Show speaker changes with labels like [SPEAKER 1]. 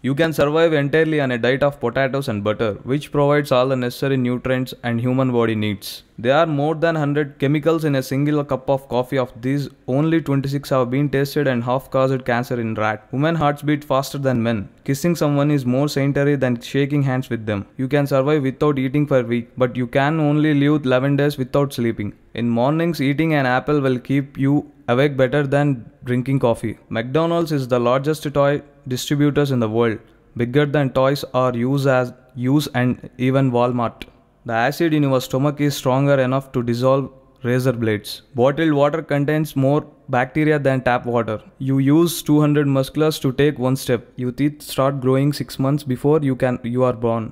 [SPEAKER 1] You can survive entirely on a diet of potatoes and butter, which provides all the necessary nutrients and human body needs. There are more than 100 chemicals in a single cup of coffee. Of these, only 26 have been tested and half caused cancer in rat. Women hearts beat faster than men. Kissing someone is more sanitary than shaking hands with them. You can survive without eating for a week, but you can only live 11 days without sleeping. In mornings, eating an apple will keep you awake better than drinking coffee. McDonald's is the largest toy distributors in the world, bigger than toys are used as use and even Walmart. The acid in your stomach is stronger enough to dissolve razor blades. Bottled water contains more bacteria than tap water. You use 200 musculars to take one step. Your teeth start growing 6 months before you can you are born.